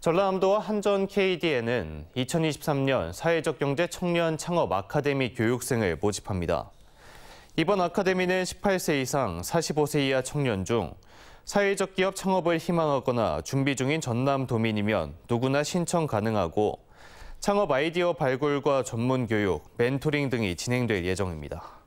전라남도와 한전 KDN은 2023년 사회적 경제 청년 창업 아카데미 교육생을 모집합니다. 이번 아카데미는 18세 이상 45세 이하 청년 중 사회적 기업 창업을 희망하거나 준비 중인 전남 도민이면 누구나 신청 가능하고 창업 아이디어 발굴과 전문 교육, 멘토링 등이 진행될 예정입니다.